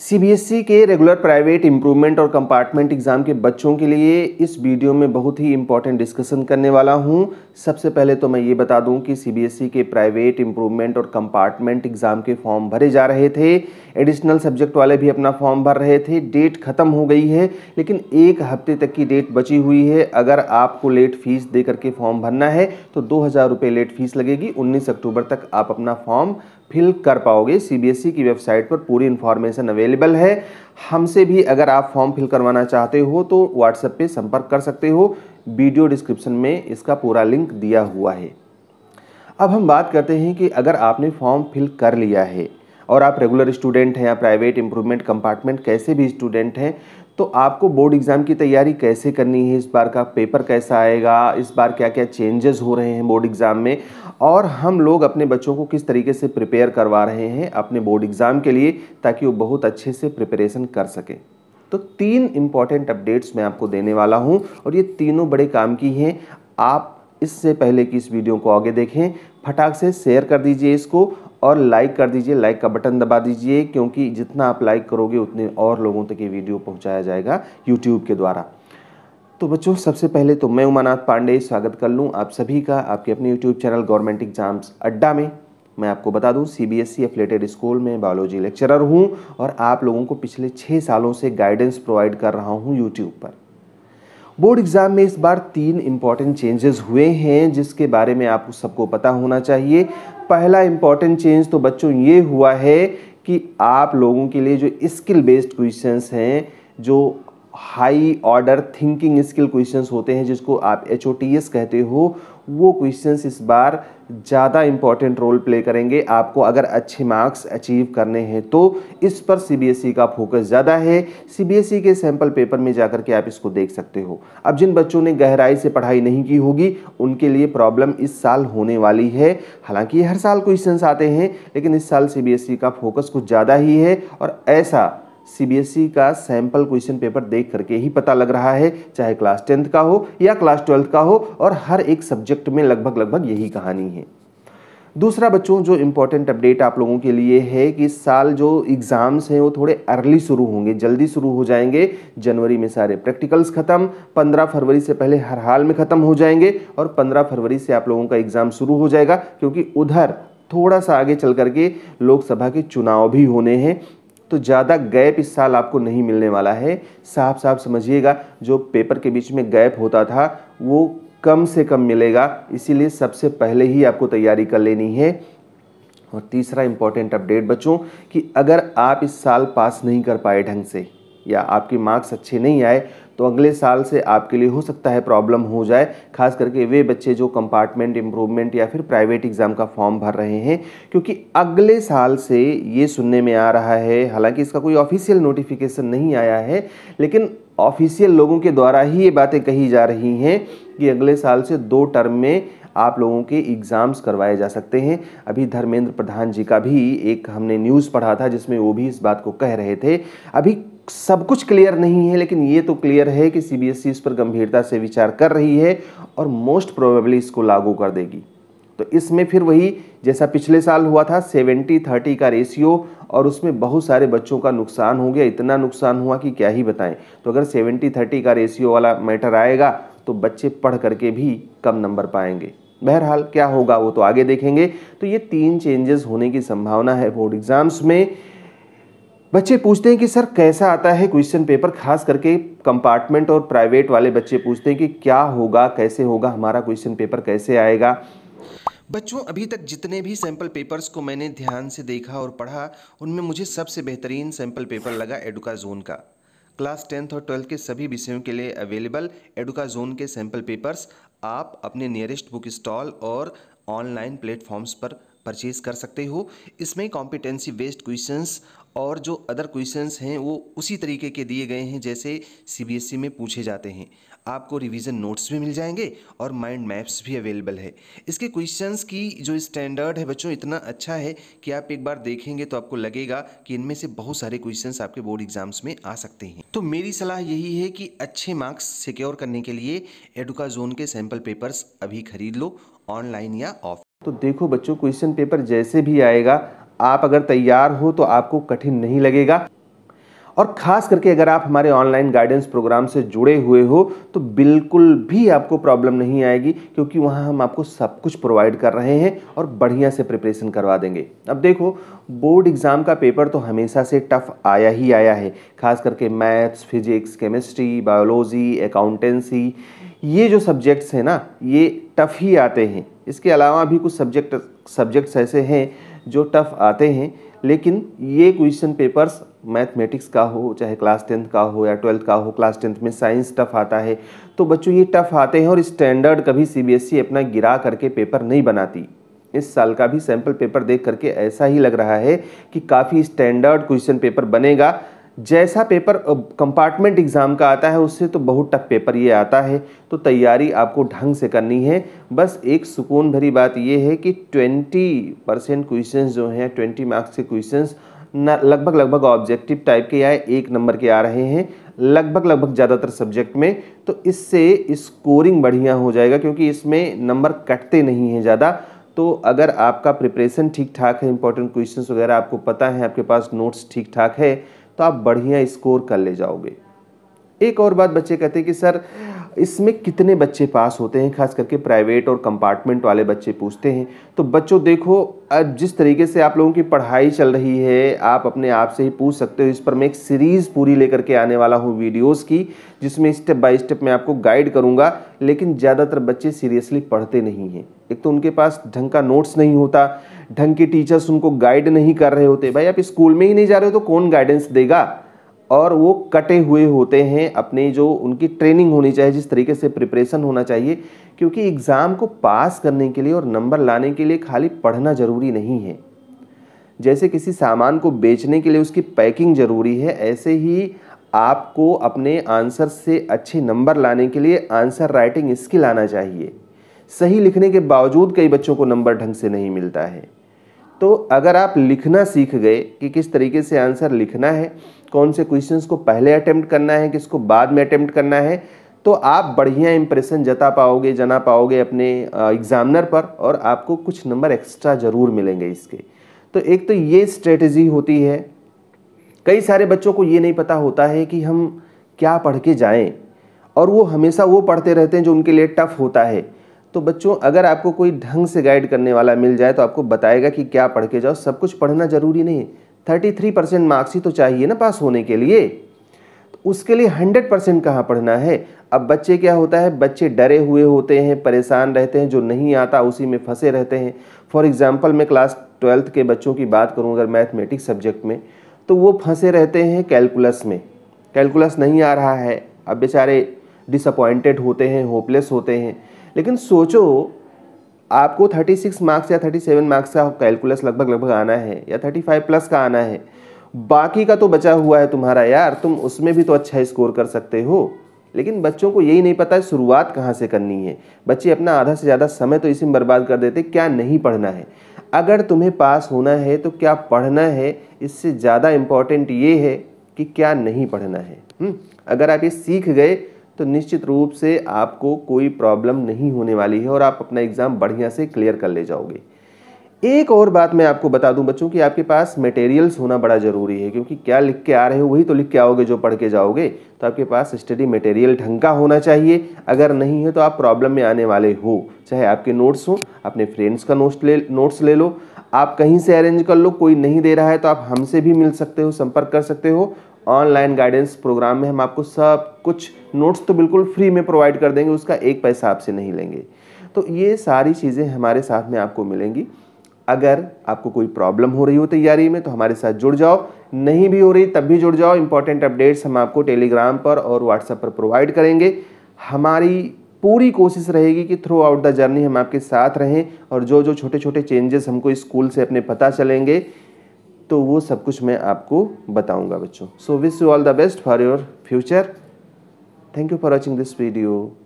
CBSE e के regular private improvement और compartment exam के बच्चों के लिए इस वीडियो में बहुत ही इंपॉर्टेंट डिस्कशन करने वाला हूं सबसे पहले तो मैं ये बता दूं कि सीबीएसई e के प्राइवेट इम्प्रूवमेंट और कंपार्टमेंट एग्ज़ाम के फॉर्म भरे जा रहे थे एडिशनल सब्जेक्ट वाले भी अपना फॉर्म भर रहे थे डेट ख़त्म हो गई है लेकिन एक हफ्ते तक की डेट बची हुई है अगर आपको लेट फीस दे करके फॉर्म भरना है तो दो हज़ार लेट फीस लगेगी उन्नीस अक्टूबर तक आप अपना फॉर्म फिल कर पाओगे सीबीएसई e की वेबसाइट पर पूरी इन्फॉर्मेशन अवेलेबल है हमसे भी अगर आप फॉर्म फिल करवाना चाहते हो तो व्हाट्सएप पे संपर्क कर सकते हो वीडियो डिस्क्रिप्शन में इसका पूरा लिंक दिया हुआ है अब हम बात करते हैं कि अगर आपने फॉर्म फिल कर लिया है और आप रेगुलर स्टूडेंट हैं या प्राइवेट इम्प्रूवमेंट कंपार्टमेंट कैसे भी स्टूडेंट हैं तो आपको बोर्ड एग्ज़ाम की तैयारी कैसे करनी है इस बार का पेपर कैसा आएगा इस बार क्या क्या चेंजेस हो रहे हैं बोर्ड एग्ज़ाम में और हम लोग अपने बच्चों को किस तरीके से प्रिपेयर करवा रहे हैं अपने बोर्ड एग्ज़ाम के लिए ताकि वो बहुत अच्छे से प्रिपरेशन कर सकें तो तीन इम्पॉर्टेंट अपडेट्स मैं आपको देने वाला हूँ और ये तीनों बड़े काम की हैं आप इससे पहले कि इस वीडियो को आगे देखें फटाक से शेयर कर दीजिए इसको और लाइक कर दीजिए लाइक का बटन दबा दीजिए क्योंकि जितना आप लाइक करोगे उतने और लोगों तक ये वीडियो पहुंचाया जाएगा यूट्यूब के द्वारा तो बच्चों सबसे पहले तो मैं उमानाथ पांडे स्वागत कर लूँ आप सभी का आपके अपने यूट्यूब चैनल गवर्नमेंट एग्जाम्स अड्डा में मैं आपको बता दूं सीबीएसई एफिलेटेड स्कूल में बायोलॉजी लेक्चरर हूं और आप लोगों को पिछले छः सालों से गाइडेंस प्रोवाइड कर रहा हूं यूट्यूब पर बोर्ड एग्ज़ाम में इस बार तीन इम्पॉर्टेंट चेंजेस हुए हैं जिसके बारे में आप सबको पता होना चाहिए पहला इम्पॉर्टेंट चेंज तो बच्चों ये हुआ है कि आप लोगों के लिए जो स्किल बेस्ड क्वेश्चंस हैं जो high order thinking skill questions होते हैं जिसको आप एच कहते हो वो क्वेश्चन इस बार ज़्यादा इम्पॉर्टेंट रोल प्ले करेंगे आपको अगर अच्छे मार्क्स अचीव करने हैं तो इस पर सीबीएसई e का फोकस ज़्यादा है सीबीएसई e के सैम्पल पेपर में जाकर के आप इसको देख सकते हो अब जिन बच्चों ने गहराई से पढ़ाई नहीं की होगी उनके लिए प्रॉब्लम इस साल होने वाली है हालांकि हर साल क्वेश्चन आते हैं लेकिन इस साल सी e का फोकस कुछ ज़्यादा ही है और ऐसा सीबीएसई e का सैंपल क्वेश्चन पेपर देख करके ही पता लग रहा है चाहे क्लास टेंथ का हो या क्लास ट्वेल्थ का हो और हर एक सब्जेक्ट में लगभग लगभग यही कहानी है दूसरा बच्चों जो इम्पोर्टेंट अपडेट आप लोगों के लिए है कि इस साल जो एग्ज़ाम्स हैं वो थोड़े अर्ली शुरू होंगे जल्दी शुरू हो जाएंगे जनवरी में सारे प्रैक्टिकल्स ख़त्म 15 फरवरी से पहले हर हाल में ख़त्म हो जाएंगे और 15 फरवरी से आप लोगों का एग्ज़ाम शुरू हो जाएगा क्योंकि उधर थोड़ा सा आगे चल करके लोकसभा के चुनाव भी होने हैं तो ज़्यादा गैप इस साल आपको नहीं मिलने वाला है साफ साफ समझिएगा जो पेपर के बीच में गैप होता था वो कम से कम मिलेगा इसीलिए सबसे पहले ही आपको तैयारी कर लेनी है और तीसरा इम्पॉर्टेंट अपडेट बच्चों कि अगर आप इस साल पास नहीं कर पाए ढंग से या आपकी मार्क्स अच्छे नहीं आए तो अगले साल से आपके लिए हो सकता है प्रॉब्लम हो जाए खास करके वे बच्चे जो कंपार्टमेंट इम्प्रूवमेंट या फिर प्राइवेट एग्ज़ाम का फॉर्म भर रहे हैं क्योंकि अगले साल से ये सुनने में आ रहा है हालांकि इसका कोई ऑफिशियल नोटिफिकेशन नहीं आया है लेकिन ऑफिशियल लोगों के द्वारा ही ये बातें कही जा रही हैं कि अगले साल से दो टर्म में आप लोगों के एग्ज़ाम्स करवाए जा सकते हैं अभी धर्मेंद्र प्रधान जी का भी एक हमने न्यूज़ पढ़ा था जिसमें वो भी इस बात को कह रहे थे अभी सब कुछ क्लियर नहीं है लेकिन ये तो क्लियर है कि सीबीएसई e इस पर गंभीरता से विचार कर रही है और मोस्ट प्रोबेबली इसको लागू कर देगी तो इसमें फिर वही जैसा पिछले साल हुआ था सेवेंटी थर्टी का रेशियो और उसमें बहुत सारे बच्चों का नुकसान हो गया इतना नुकसान हुआ कि क्या ही बताएं तो अगर सेवेंटी थर्टी का रेशियो वाला मैटर आएगा तो बच्चे पढ़ करके भी कम नंबर पाएंगे बहरहाल क्या होगा वो तो आगे देखेंगे तो ये तीन चेंजेस होने की संभावना है बोर्ड एग्ज़ाम्स में बच्चे पूछते हैं कि सर कैसा आता है क्वेश्चन पेपर खास करके कंपार्टमेंट और प्राइवेट वाले बच्चे पूछते हैं कि क्या होगा कैसे होगा हमारा क्वेश्चन पेपर कैसे आएगा बच्चों अभी तक जितने भी सैंपल पेपर्स को मैंने ध्यान से देखा और पढ़ा उनमें मुझे सबसे बेहतरीन सैंपल पेपर लगा एडुका जोन का क्लास टेंथ और ट्वेल्थ के सभी विषयों के लिए अवेलेबल एडुका जोन के सैंपल पेपर्स आप अपने नियरेस्ट बुक स्टॉल और ऑनलाइन प्लेटफॉर्म्स पर परचेज कर सकते हो इसमें कॉम्पिटेंसी बेस्ड क्वेश्चंस और जो अदर क्वेश्चंस हैं वो उसी तरीके के दिए गए हैं जैसे सीबीएसई e में पूछे जाते हैं आपको रिवीजन नोट्स भी मिल जाएंगे और माइंड मैप्स भी अवेलेबल है इसके क्वेश्चंस की जो स्टैंडर्ड है बच्चों इतना अच्छा है कि आप एक बार देखेंगे तो आपको लगेगा कि इनमें से बहुत सारे क्वेश्चन आपके बोर्ड एग्जाम्स में आ सकते हैं तो मेरी सलाह यही है कि अच्छे मार्क्स सिक्योर करने के लिए एडुका जोन के सैम्पल पेपर्स अभी खरीद लो ऑनलाइन या ऑफ तो देखो बच्चों क्वेश्चन पेपर जैसे भी आएगा आप अगर तैयार हो तो आपको कठिन नहीं लगेगा और ख़ास करके अगर आप हमारे ऑनलाइन गाइडेंस प्रोग्राम से जुड़े हुए हो तो बिल्कुल भी आपको प्रॉब्लम नहीं आएगी क्योंकि वहाँ हम आपको सब कुछ प्रोवाइड कर रहे हैं और बढ़िया से प्रिपरेशन करवा देंगे अब देखो बोर्ड एग्ज़ाम का पेपर तो हमेशा से टफ आया ही आया है खास करके maths physics chemistry biology accountancy ये जो सब्जेक्ट्स हैं ना ये टफ ही आते हैं इसके अलावा भी कुछ सब्जेक्ट सब्जेक्ट्स ऐसे हैं जो टफ आते हैं लेकिन ये क्वेश्चन पेपर्स मैथमेटिक्स का हो चाहे क्लास टेंथ का हो या ट्वेल्थ का हो क्लास टेंथ में साइंस टफ आता है तो बच्चों ये टफ आते हैं और स्टैंडर्ड कभी सीबीएसई e अपना गिरा करके पेपर नहीं बनाती इस साल का भी सैंपल पेपर देख करके ऐसा ही लग रहा है कि काफ़ी स्टैंडर्ड क्वेश्चन पेपर बनेगा जैसा पेपर कंपार्टमेंट एग्ज़ाम का आता है उससे तो बहुत टफ पेपर ये आता है तो तैयारी आपको ढंग से करनी है बस एक सुकून भरी बात यह है कि 20 परसेंट क्वेश्चन जो हैं 20 मार्क्स के क्वेश्चन लगभग लगभग ऑब्जेक्टिव टाइप के या एक नंबर के आ रहे हैं लगभग लगभग ज़्यादातर सब्जेक्ट में तो इससे स्कोरिंग बढ़िया हो जाएगा क्योंकि इसमें नंबर कटते नहीं हैं ज़्यादा तो अगर आपका प्रिपरेशन ठीक ठाक है इंपॉर्टेंट क्वेश्चंस वगैरह आपको पता है आपके पास नोट्स ठीक ठाक है तो आप बढ़िया स्कोर कर ले जाओगे एक और बात बच्चे कहते हैं कि सर इसमें कितने बच्चे पास होते हैं खास करके प्राइवेट और कंपार्टमेंट वाले बच्चे पूछते हैं तो बच्चों देखो जिस तरीके से आप लोगों की पढ़ाई चल रही है आप अपने आप से ही पूछ सकते हो इस पर मैं एक सीरीज़ पूरी लेकर के आने वाला हूँ वीडियोस की जिसमें स्टेप बाय स्टेप मैं आपको गाइड करूँगा लेकिन ज़्यादातर बच्चे सीरियसली पढ़ते नहीं हैं एक तो उनके पास ढंग का नोट्स नहीं होता ढंग के टीचर्स उनको गाइड नहीं कर रहे होते भाई आप स्कूल में ही नहीं जा रहे हो तो कौन गाइडेंस देगा और वो कटे हुए होते हैं अपने जो उनकी ट्रेनिंग होनी चाहिए जिस तरीके से प्रिपरेशन होना चाहिए क्योंकि एग्ज़ाम को पास करने के लिए और नंबर लाने के लिए खाली पढ़ना ज़रूरी नहीं है जैसे किसी सामान को बेचने के लिए उसकी पैकिंग ज़रूरी है ऐसे ही आपको अपने आंसर से अच्छे नंबर लाने के लिए आंसर राइटिंग स्किल आना चाहिए सही लिखने के बावजूद कई बच्चों को नंबर ढंग से नहीं मिलता है तो अगर आप लिखना सीख गए कि किस तरीके से आंसर लिखना है कौन से क्वेश्चंस को पहले अटैम्प्ट करना है किसको बाद में अटैम्प्ट करना है तो आप बढ़िया इंप्रेशन जता पाओगे जना पाओगे अपने एग्ज़ामिनर पर और आपको कुछ नंबर एक्स्ट्रा ज़रूर मिलेंगे इसके तो एक तो ये स्ट्रेटजी होती है कई सारे बच्चों को ये नहीं पता होता है कि हम क्या पढ़ के जाएँ और वो हमेशा वो पढ़ते रहते हैं जो उनके लिए टफ़ होता है तो बच्चों अगर आपको कोई ढंग से गाइड करने वाला मिल जाए तो आपको बताएगा कि क्या पढ़ के जाओ सब कुछ पढ़ना ज़रूरी नहीं थर्टी थ्री परसेंट मार्क्स ही तो चाहिए ना पास होने के लिए तो उसके लिए हंड्रेड परसेंट कहाँ पढ़ना है अब बच्चे क्या होता है बच्चे डरे हुए होते हैं परेशान रहते हैं जो नहीं आता उसी में फंसे रहते हैं फॉर एग्ज़ाम्पल मैं क्लास ट्वेल्थ के बच्चों की बात करूँ अगर मैथमेटिक्स सब्जेक्ट में तो वो फंसे रहते हैं कैलकुलस में कैलकुलस नहीं आ रहा है अब बेचारे डिसअपॉइंटेड होते हैं होपलेस होते हैं लेकिन सोचो आपको 36 मार्क्स या 37 मार्क्स का कैलकुलस लगभग लगभग आना है या 35 प्लस का आना है बाकी का तो बचा हुआ है तुम्हारा यार तुम उसमें भी तो अच्छा स्कोर कर सकते हो लेकिन बच्चों को यही नहीं पता है शुरुआत कहाँ से करनी है बच्चे अपना आधा से ज़्यादा समय तो इसी में बर्बाद कर देते क्या नहीं पढ़ना है अगर तुम्हें पास होना है तो क्या पढ़ना है इससे ज़्यादा इम्पॉर्टेंट ये है कि क्या नहीं पढ़ना है हुँ? हम्म, अगर आप ये सीख गए तो निश्चित रूप से आपको कोई प्रॉब्लम नहीं होने वाली है और आप अपना एग्ज़ाम बढ़िया से क्लियर कर ले जाओगे एक और बात मैं आपको बता दूं बच्चों कि आपके पास मटेरियल्स होना बड़ा ज़रूरी है क्योंकि क्या लिख के आ रहे हो वही तो लिख के आओगे जो पढ़ के जाओगे तो आपके पास स्टडी मटेरियल ढंग का होना चाहिए अगर नहीं है तो आप प्रॉब्लम में आने वाले हो चाहे आपके नोट्स हो अपने फ्रेंड्स का नोट्स ले नोट्स ले लो आप कहीं से अरेंज कर लो कोई नहीं दे रहा है तो आप हमसे भी मिल सकते हो संपर्क कर सकते हो ऑनलाइन गाइडेंस प्रोग्राम में हम आपको सब कुछ नोट्स तो बिल्कुल फ्री में प्रोवाइड कर देंगे उसका एक पैसा आपसे नहीं लेंगे तो ये सारी चीज़ें हमारे साथ में आपको मिलेंगी अगर आपको कोई प्रॉब्लम हो रही हो तैयारी में तो हमारे साथ जुड़ जाओ नहीं भी हो रही तब भी जुड़ जाओ इंपॉर्टेंट अपडेट्स हम आपको टेलीग्राम पर और व्हाट्सएप पर प्रोवाइड करेंगे हमारी पूरी कोशिश रहेगी कि थ्रू आउट द जर्नी हम आपके साथ रहें और जो जो छोटे छोटे चेंजेस हमको स्कूल से अपने पता चलेंगे तो वो सब कुछ मैं आपको बताऊंगा बच्चों so wish you all the best for your future thank you for watching this video